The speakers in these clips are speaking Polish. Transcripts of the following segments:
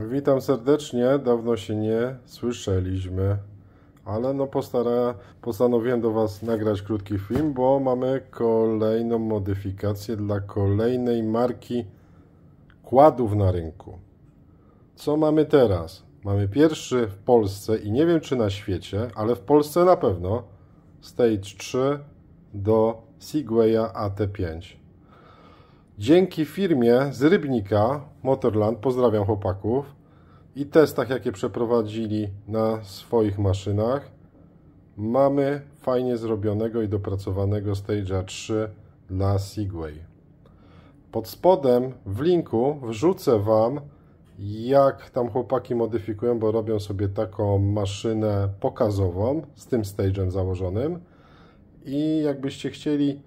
Witam serdecznie, dawno się nie słyszeliśmy, ale no postara, postanowiłem do Was nagrać krótki film, bo mamy kolejną modyfikację dla kolejnej marki kładów na rynku. Co mamy teraz? Mamy pierwszy w Polsce i nie wiem czy na świecie, ale w Polsce na pewno Stage 3 do Segwaya AT5. Dzięki firmie z Rybnika, Motorland, pozdrawiam chłopaków, i testach, jakie przeprowadzili na swoich maszynach, mamy fajnie zrobionego i dopracowanego Stage'a 3 dla Segway. Pod spodem w linku wrzucę Wam, jak tam chłopaki modyfikują, bo robią sobie taką maszynę pokazową z tym Stage'em założonym. I jakbyście chcieli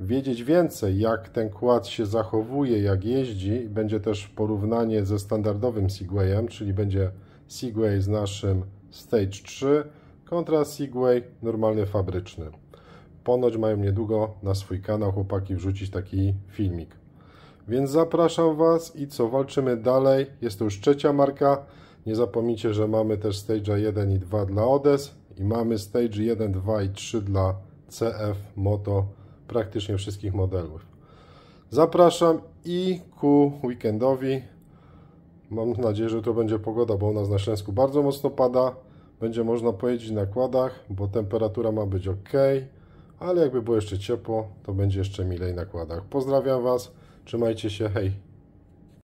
wiedzieć więcej, jak ten kład się zachowuje, jak jeździ. Będzie też porównanie ze standardowym Segwayem, czyli będzie Segway z naszym Stage 3 kontra Segway normalny fabryczny. Ponoć mają niedługo na swój kanał chłopaki wrzucić taki filmik. Więc zapraszam Was i co, walczymy dalej. Jest to już trzecia marka. Nie zapomnijcie, że mamy też Stage 1 i 2 dla Odes i mamy Stage 1, 2 i 3 dla CF Moto praktycznie wszystkich modelów. Zapraszam i ku weekendowi. Mam nadzieję, że to będzie pogoda, bo u nas na Śląsku bardzo mocno pada. Będzie można pojeździć na kładach, bo temperatura ma być ok, ale jakby było jeszcze ciepło, to będzie jeszcze milej na kładach. Pozdrawiam Was, trzymajcie się, hej!